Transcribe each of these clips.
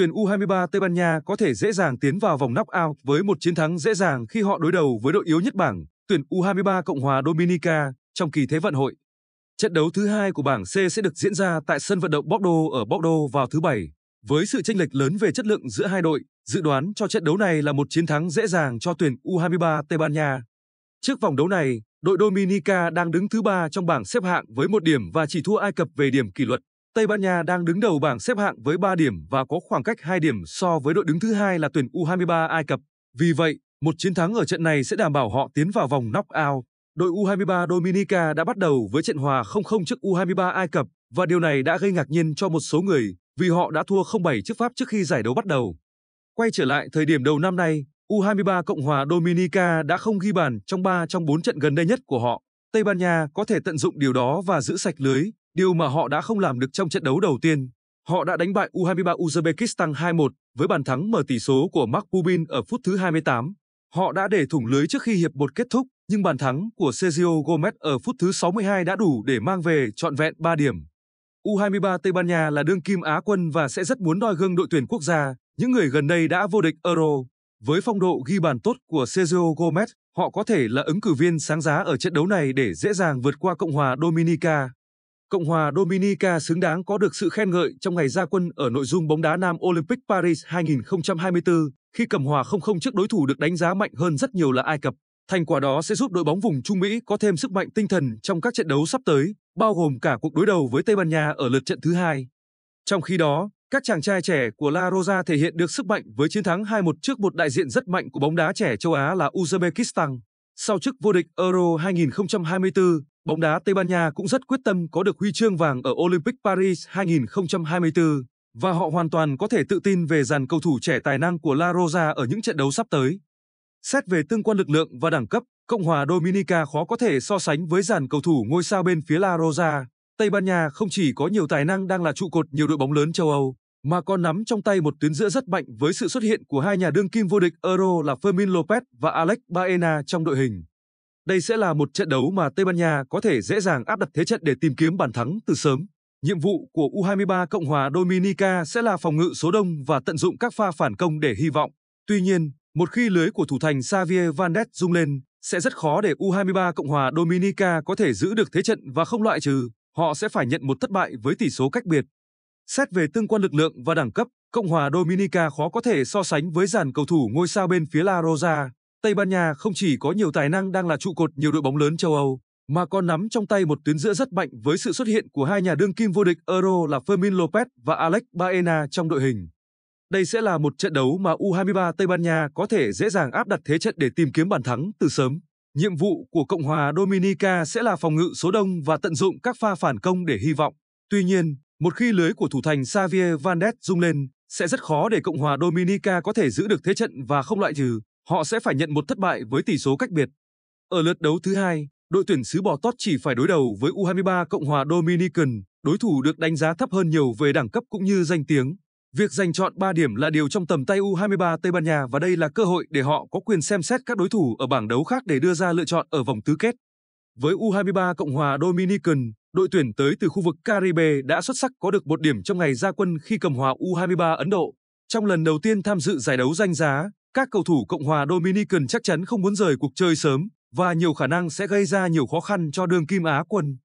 tuyển U23 Tây Ban Nha có thể dễ dàng tiến vào vòng knockout với một chiến thắng dễ dàng khi họ đối đầu với đội yếu nhất bảng, tuyển U23 Cộng hòa Dominica trong kỳ Thế vận hội. Trận đấu thứ hai của bảng C sẽ được diễn ra tại sân vận động Bordeaux ở Bordeaux vào thứ Bảy. Với sự chênh lệch lớn về chất lượng giữa hai đội, dự đoán cho trận đấu này là một chiến thắng dễ dàng cho tuyển U23 Tây Ban Nha. Trước vòng đấu này, đội Dominica đang đứng thứ ba trong bảng xếp hạng với một điểm và chỉ thua Ai Cập về điểm kỷ luật. Tây Ban Nha đang đứng đầu bảng xếp hạng với 3 điểm và có khoảng cách 2 điểm so với đội đứng thứ hai là tuyển U23 Ai Cập. Vì vậy, một chiến thắng ở trận này sẽ đảm bảo họ tiến vào vòng knockout. Đội U23 Dominica đã bắt đầu với trận hòa 0-0 trước U23 Ai Cập và điều này đã gây ngạc nhiên cho một số người vì họ đã thua 0-7 trước Pháp trước khi giải đấu bắt đầu. Quay trở lại thời điểm đầu năm nay, U23 Cộng hòa Dominica đã không ghi bàn trong 3 trong 4 trận gần đây nhất của họ. Tây Ban Nha có thể tận dụng điều đó và giữ sạch lưới. Điều mà họ đã không làm được trong trận đấu đầu tiên, họ đã đánh bại U23 Uzbekistan 2-1 với bàn thắng mở tỷ số của Mark Bubin ở phút thứ 28. Họ đã để thủng lưới trước khi hiệp một kết thúc, nhưng bàn thắng của Sergio Gomez ở phút thứ 62 đã đủ để mang về trọn vẹn 3 điểm. U23 Tây Ban Nha là đương kim Á quân và sẽ rất muốn noi gương đội tuyển quốc gia, những người gần đây đã vô địch Euro. Với phong độ ghi bàn tốt của Sergio Gomez, họ có thể là ứng cử viên sáng giá ở trận đấu này để dễ dàng vượt qua Cộng hòa Dominica. Cộng hòa Dominica xứng đáng có được sự khen ngợi trong ngày ra quân ở nội dung bóng đá nam Olympic Paris 2024 khi cầm hòa 0-0 trước đối thủ được đánh giá mạnh hơn rất nhiều là Ai Cập. Thành quả đó sẽ giúp đội bóng vùng Trung Mỹ có thêm sức mạnh tinh thần trong các trận đấu sắp tới, bao gồm cả cuộc đối đầu với Tây Ban Nha ở lượt trận thứ hai. Trong khi đó, các chàng trai trẻ của La Rosa thể hiện được sức mạnh với chiến thắng 2-1 trước một đại diện rất mạnh của bóng đá trẻ châu Á là Uzbekistan. Sau chức vô địch Euro 2024, Bóng đá Tây Ban Nha cũng rất quyết tâm có được huy chương vàng ở Olympic Paris 2024 và họ hoàn toàn có thể tự tin về dàn cầu thủ trẻ tài năng của La Rosa ở những trận đấu sắp tới. Xét về tương quan lực lượng và đẳng cấp, Cộng hòa Dominica khó có thể so sánh với dàn cầu thủ ngôi sao bên phía La Rosa. Tây Ban Nha không chỉ có nhiều tài năng đang là trụ cột nhiều đội bóng lớn châu Âu, mà còn nắm trong tay một tuyến giữa rất mạnh với sự xuất hiện của hai nhà đương kim vô địch Euro là Fermin Lopez và Alex Baena trong đội hình. Đây sẽ là một trận đấu mà Tây Ban Nha có thể dễ dàng áp đặt thế trận để tìm kiếm bàn thắng từ sớm. Nhiệm vụ của U23 Cộng hòa Dominica sẽ là phòng ngự số đông và tận dụng các pha phản công để hy vọng. Tuy nhiên, một khi lưới của thủ thành Xavier Vandes rung lên, sẽ rất khó để U23 Cộng hòa Dominica có thể giữ được thế trận và không loại trừ, họ sẽ phải nhận một thất bại với tỷ số cách biệt. Xét về tương quan lực lượng và đẳng cấp, Cộng hòa Dominica khó có thể so sánh với dàn cầu thủ ngôi sao bên phía La Rosa. Tây Ban Nha không chỉ có nhiều tài năng đang là trụ cột nhiều đội bóng lớn châu Âu, mà còn nắm trong tay một tuyến giữa rất mạnh với sự xuất hiện của hai nhà đương kim vô địch Euro là Fermin Lopez và Alex Baena trong đội hình. Đây sẽ là một trận đấu mà U23 Tây Ban Nha có thể dễ dàng áp đặt thế trận để tìm kiếm bàn thắng từ sớm. Nhiệm vụ của Cộng hòa Dominica sẽ là phòng ngự số đông và tận dụng các pha phản công để hy vọng. Tuy nhiên, một khi lưới của thủ thành Xavier Vandes rung lên, sẽ rất khó để Cộng hòa Dominica có thể giữ được thế trận và không loại trừ họ sẽ phải nhận một thất bại với tỷ số cách biệt. Ở lượt đấu thứ hai, đội tuyển xứ Bò Tót chỉ phải đối đầu với U23 Cộng hòa Dominican, đối thủ được đánh giá thấp hơn nhiều về đẳng cấp cũng như danh tiếng. Việc giành chọn 3 điểm là điều trong tầm tay U23 Tây Ban Nha và đây là cơ hội để họ có quyền xem xét các đối thủ ở bảng đấu khác để đưa ra lựa chọn ở vòng tứ kết. Với U23 Cộng hòa Dominican, đội tuyển tới từ khu vực Caribe đã xuất sắc có được một điểm trong ngày ra quân khi cầm hòa U23 Ấn Độ. Trong lần đầu tiên tham dự giải đấu danh giá, các cầu thủ Cộng hòa Dominican chắc chắn không muốn rời cuộc chơi sớm và nhiều khả năng sẽ gây ra nhiều khó khăn cho đường kim Á quân.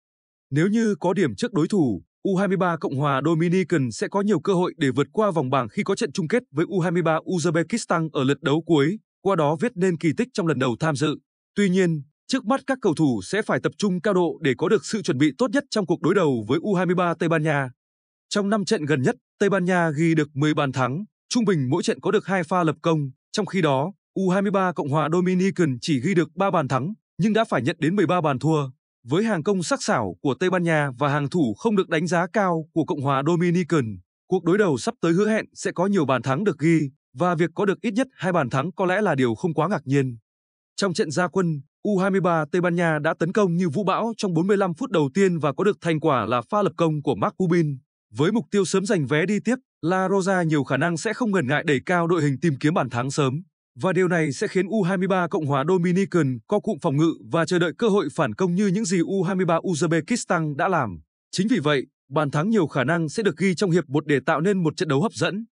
Nếu như có điểm trước đối thủ, U23 Cộng hòa Dominican sẽ có nhiều cơ hội để vượt qua vòng bảng khi có trận chung kết với U23 Uzbekistan ở lượt đấu cuối, qua đó viết nên kỳ tích trong lần đầu tham dự. Tuy nhiên, trước mắt các cầu thủ sẽ phải tập trung cao độ để có được sự chuẩn bị tốt nhất trong cuộc đối đầu với U23 Tây Ban Nha. Trong 5 trận gần nhất, Tây Ban Nha ghi được 10 bàn thắng, trung bình mỗi trận có được 2 pha lập công, trong khi đó, U23 Cộng hòa Dominican chỉ ghi được 3 bàn thắng nhưng đã phải nhận đến 13 bàn thua. Với hàng công sắc sảo của Tây Ban Nha và hàng thủ không được đánh giá cao của Cộng hòa Dominican, cuộc đối đầu sắp tới hứa hẹn sẽ có nhiều bàn thắng được ghi và việc có được ít nhất hai bàn thắng có lẽ là điều không quá ngạc nhiên. Trong trận gia quân, U23 Tây Ban Nha đã tấn công như vũ bão trong 45 phút đầu tiên và có được thành quả là pha lập công của Mark Rubin với mục tiêu sớm giành vé đi tiếp La Rosa nhiều khả năng sẽ không ngần ngại đẩy cao đội hình tìm kiếm bàn thắng sớm và điều này sẽ khiến U23 Cộng hòa Dominican có cụm phòng ngự và chờ đợi cơ hội phản công như những gì U23 Uzbekistan đã làm. Chính vì vậy, bàn thắng nhiều khả năng sẽ được ghi trong hiệp 1 để tạo nên một trận đấu hấp dẫn.